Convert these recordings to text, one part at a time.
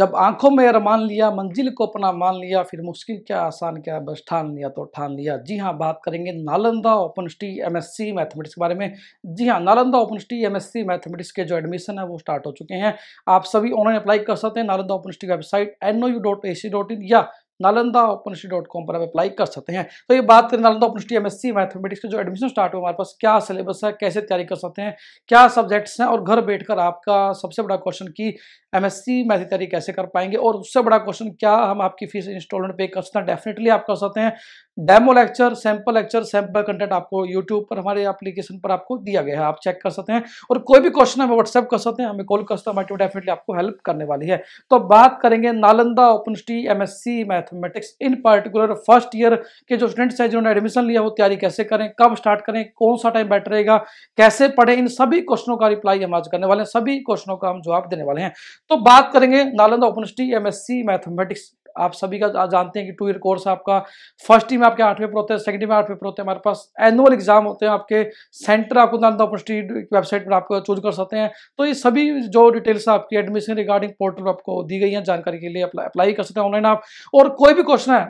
जब आंखों में अरमान मान लिया मंजिल को अपना मान लिया फिर मुश्किल क्या आसान क्या बस ठान लिया तो ठान लिया जी हाँ बात करेंगे Nalanda open city M S C mathematics के बारे में जी हाँ Nalanda open city M S C mathematics के जो एडमिशन है वो स्टार्ट हो चुके हैं आप सभी ऑनलाइन अप्लाई कर सकते हैं Nalanda open city website N O U dot A C dot in या नालंदा ओपन डॉट कॉम पर आप अप्लाई कर सकते हैं तो ये बात करें Nalanda open M S C mathematics का जो एडमिशन स्टार्ट हुआ हमारे पास क्या सिलेबस है कैसे तैयारी कर सकते हैं क्या सब्जेक्ट्स हैं और घर बैठकर आपका सबसे बड़ा क्वेश्चन की एम एस सी मैथ तैयारी कैसे कर पाएंगे और उससे बड़ा क्वेश्चन क्या हम आपकी फीस इंस्टॉलमेंट पे कर सकते हैं डेफिनेटली आप कर सकते हैं demo lecture sample lecture sample content आपको यूट्यूब पर हमारे एप्लीकेशन पर आपको दिया गया है आप चेक कर सकते हैं और कोई भी क्वेश्चन हमें व्हाट्सएप कर सकते हैं हमें कॉल कर सकते हैं हमारी डेफिनेटली आपको हेल्प करने वाली है तो बात करेंगे Nalanda open city M mathematics in particular first year के जो स्टूडेंट्स हैं जिन्होंने एडमिशन लिया वो तैयारी कैसे करें कब स्टार्ट करें कौन सा टाइम बेटर रहेगा कैसे पढ़े इन सभी क्वेश्चनों का रिप्लाई हम आज करने वाले हैं सभी क्वेश्चनों का हम जवाब देने वाले हैं तो बात करेंगे Nalanda open city M mathematics आप सभी का जानते हैं कि टू ईयर कोर्स आपका फर्स्ट ईयर में आपके आठ पेपर होते हैं सेकंड ईयर में आठ पेपर होते हैं हमारे पास एनुअल एग्जाम होते हैं आपके सेंटर आपको नालंदा यूनिवर्सिटी की वेबसाइट पर आप चूज कर सकते हैं तो ये सभी जो डिटेल्स आपकी एडमिशन रिगार्डिंग पोर्टल पर आपको दी गई हैं जानकारी के लिए अप्लाई कर सकते हैं ऑनलाइन आप और कोई भी क्वेश्चन है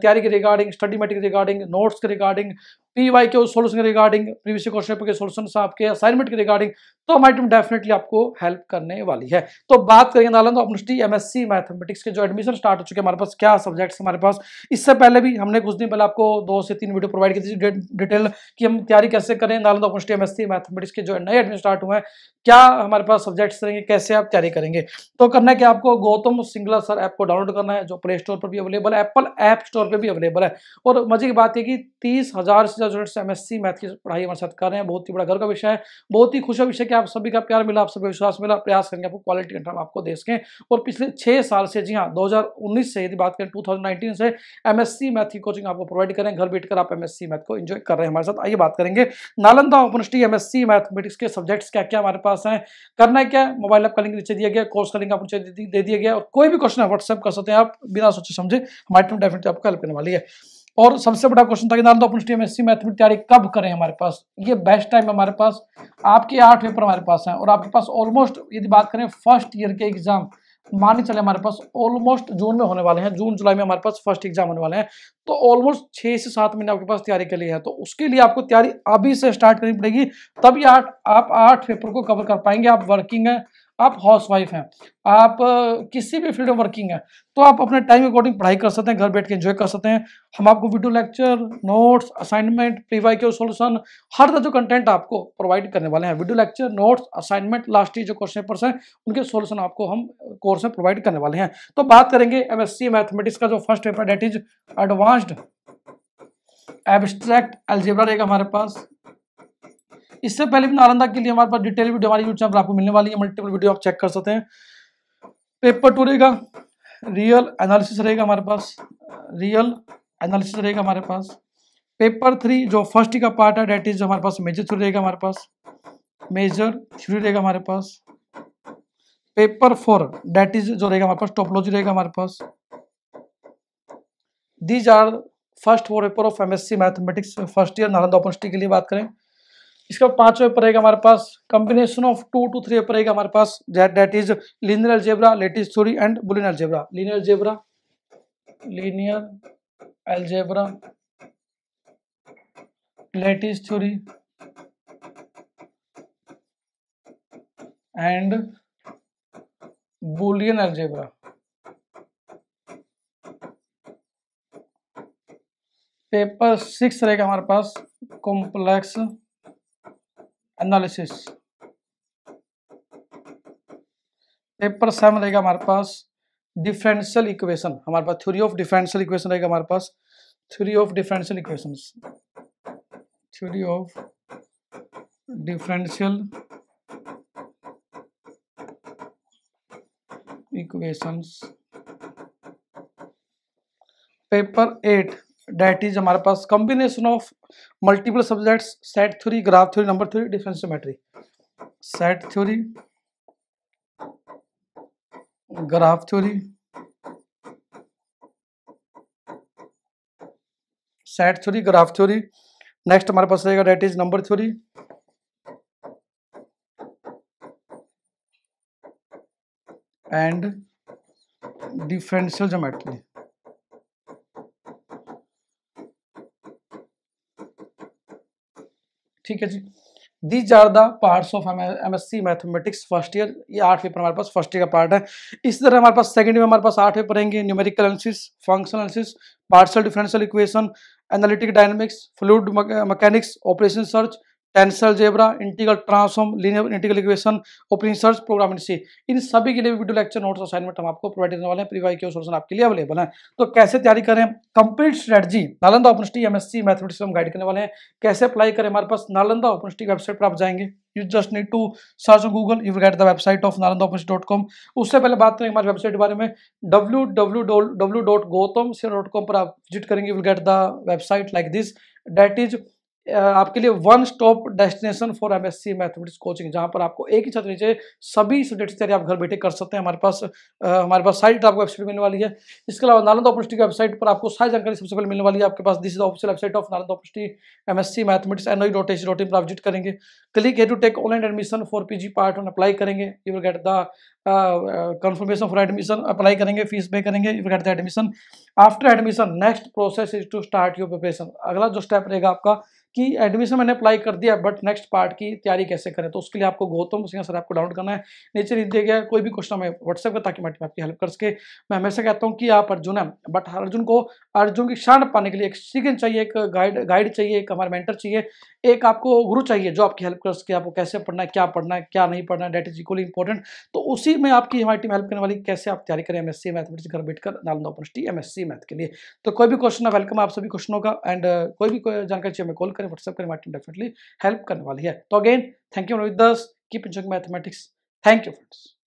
तैयारी के regarding study material regarding notes के रिगार्डिंग पीवाई के सोल्यूशन के रिगार्डिंग प्रीवियस क्वेश्चन पेपर के सोल्यूशन आपके असाइनमेंट के रिगार्डिंग तो हमारी टीम डेफिनेटली आपको हेल्प करने वाली है तो बात करेंगे नालंद तो नालंदा एम एस मैथमेटिक्स के जो एडमिशन स्टार्ट हो चुके हैं हमारे पास क्या सब्जेक्ट्स हमारे पास इससे पहले भी हमने कुछ दिन पहले आपको दो से तीन वीडियो प्रोवाइड की थी डिटेल कि हम तैयारी कैसे करें Nalanda Nalanda M S mathematics के जो नए एडमिशन स्टार्ट हुए हैं क्या हमारे पास सब्जेक्ट्स रहेंगे कैसे आप तैयारी करेंगे तो करना है कि आपको गौतम सिंगला सर ऐप को डाउनलोड करना है जो प्ले स्टोर पर भी अवेलेबल है एप्पल ऐप स्टोर पर भी अवेलेबल है और मजे की बात है कि तीस से का स्टूडेंट्स एम एस मैथ की पढ़ाई हमारे साथ कर रहे हैं बहुत ही बड़ा गर्व का विषय है बहुत ही खुशी विषय कि आप सभी का प्यार मिला आप सभी विश्वास मिला प्रयास करेंगे आपको क्वालिटी कंट्रोल आपको दे सकें और पिछले छः साल से जी हाँ दो से यदि बात करें टू से एम मैथ की कोचिंग आपको प्रोवाइड करें घर बैठ आप एम मैथ को इन्जॉय कर रहे हैं हमारे साथ आइए बात करेंगे नालंदा यूनिवर्सिटी एम मैथमेटिक्स के सब्जेक्ट्स क्या क्या हमारे पास हैं करना है क्या मोबाइल ऐप का लिंक नीचे दिया गया कोर्स का लिंक आप नीचे दे दिया गया और कोई भी क्वेश्चन है व्हाट्सएप कर सकते हैं आप बिना सोचे समझे हमारे टीम डेफिनेटली आपको हेल्प करने वाली है और सबसे बड़ा क्वेश्चन था कि दाल तो अपनी एम एस सी मैथ में तैयारी कब करें हमारे पास ये बेस्ट टाइम हमारे पास आपके आठ पेपर हमारे पास हैं और आपके पास ऑलमोस्ट यदि बात करें फर्स्ट ईयर के एग्जाम मान चले हमारे पास ऑलमोस्ट जून में होने वाले हैं जून जुलाई में हमारे पास फर्स्ट एग्जाम होने वाले हैं तो ऑलमोस्ट छः से सात महीने आपके पास तैयारी के लिए है तो उसके लिए आपको तैयारी अभी से स्टार्ट करनी पड़ेगी तभी आठ आप आठ पेपर को कवर कर पाएंगे आप वर्किंग है आप हाउस वाइफ हैं आप किसी भी फील्ड में वर्किंग है तो आप अपने टाइम अकॉर्डिंग पढ़ाई कर सकते हैं घर बैठ के एंजॉय कर सकते हैं हम आपको video lecture notes assignment Y के सोल्यूशन हर तरह जो कंटेंट आपको प्रोवाइड करने वाले हैं video lecture notes assignment last जो क्वेश्चन पेपर्स हैं उनके सोल्यूशन आपको हम कोर्स में प्रोवाइड करने वाले हैं तो बात करेंगे एम मैथमेटिक्स का जो first paper date is advanced abstract algebra रहेगा हमारे पास इससे पहले भी नालंदा के लिए हमारे पास डिटेल वीडियो हमारे यूट्यूब चैनल आपको मिलने वाली है मल्टीपल वीडियो आप चेक कर सकते हैं पेपर टू रहेगा रियल एनालिसिस रहेगा हमारे पास रियल एनालिसिस रहेगा हमारे पास पेपर थ्री जो फर्स्ट का पार्ट है डेट इज हमारे पास मेजर थ्री रहेगा हमारे पास मेजर थ्री रहेगा हमारे पास पेपर फोर डेट इज जो रहेगा हमारे पास टोपोलॉजी रहेगा हमारे पास these are first four paper of MSc mathematics first year Nalanda open के लिए बात करें इसका पांचवें पेपर रहेगा हमारे पास combination of two two three paper रहेगा हमारे पास that is linear algebra lattice theory and Boolean algebra linear algebra linear algebra lattice theory and Boolean algebra paper six रहेगा हमारे पास कॉम्प्लेक्स एनालिसिस पेपर सेवन रहेगा हमारे पास डिफरेंशियल इक्वेशन हमारे पास थ्योरी ऑफ डिफरेंशियल इक्वेशन रहेगा हमारे पास theory of differential equation theory of differential equations paper eight that is हमारे पास combination of multiple subjects set theory graph theory number theory difference geometry set theory graph theory set theory graph theory next हमारे पास रहेगा that is number theory and differential geometry ठीक है जी these are the parts of M S C mathematics first year ये आठ paper हमारे पास फर्स्ट ईयर का पार्ट है इसी तरह हमारे पास सेकंड में हमारे पास आठ पेपर रहेंगे numerical analysis functional analysis partial differential equation analytic dynamics fluid mechanics operation search tensor algebra integral transform linear integral equation open research program C इन सभी के लिए वीडियो लेक्चर नोट्स असाइनमेंट हम आपको प्रोवाइड करने वाले हैं प्रीवाई के सोल्यूशन आपके लिए अवेलेबल है तो कैसे तैयारी करें कंप्लीट स्ट्रेटजी नालंदा ओपनिटी एम एस मैथमेटिक्स हम गाइड करने वाले हैं कैसे अप्लाई करें हमारे पास नालंदा ओपनिटी वेबसाइट पर आप जाएंगे you just need to search Google you get the website of Nalanda open dot com उससे पहले बात करें हमारी वेबसाइट के बारे में W W W dot Gautam dot com पर आप विजिट करेंगे will get the website like this that is आपके लिए one stop destination for MSc mathematics coaching जहां पर आपको एक ही छत नीचे सभी सब्जेक्ट तैयारी आप घर बैठे कर सकते हैं हमारे पास आ, हमारे पास साइट आपको वेबसाइट मिलने वाली है इसके अलावा नालंदा यूनिवर्सिटी की वेबसाइट पर आपको सारी जानकारी सबसे पहले मिलने वाली है आपके पास this is official website of Nalanda university M S C mathematics N I dot S dot in पर आप विजिट करेंगे क्लिक है to take online admission for P G part one apply करेंगे you will get the confirmation for admission apply करेंगे fees pay करेंगे you get the admission after admission next process is to start your preparation अगला जो step रहेगा आपका कि admission मैंने apply कर दिया बट नेक्स्ट पार्ट की तैयारी कैसे करें तो उसके लिए आपको गौतम सिंह सर आपको डाउनलोड करना है नीचे लिख दिया गया कोई भी क्वेश्चन हमें व्हाट्सएप पर ताकि मैं आपकी हेल्प कर सके मैं हमेशा कहता हूँ कि आप अर्जुन है बट अर्जुन को अर्जुन की शान पाने के लिए एक सीखन चाहिए एक गाइड गाइड चाहिए एक हमारा मेंटर चाहिए एक आपको गुरु चाहिए जो आपकी हेल्प कर सके आपको कैसे पढ़ना है क्या पढ़ना है क्या नहीं पढ़ना है डेट इज इक्वली इंपॉर्टेंट तो उसी में आपकी हमारी टीम हेल्प करने वाली कैसे आप तैयारी करें एमएससी मैथमेटिक्स घर बैठकर नालंदा यूनिवर्सिटी एमएससी मैथ के लिए तो कोई भी क्वेश्चन है वेलकम आप सभी क्वेश्चनों का एंड कोई भी जानकारी चाहिए हमें कॉल करें करें व्हाट्सएप करें रिमाइंडर डेफिनेटली हेल्प करने वाली है तो again thank you with this keep enjoying mathematics thank you friends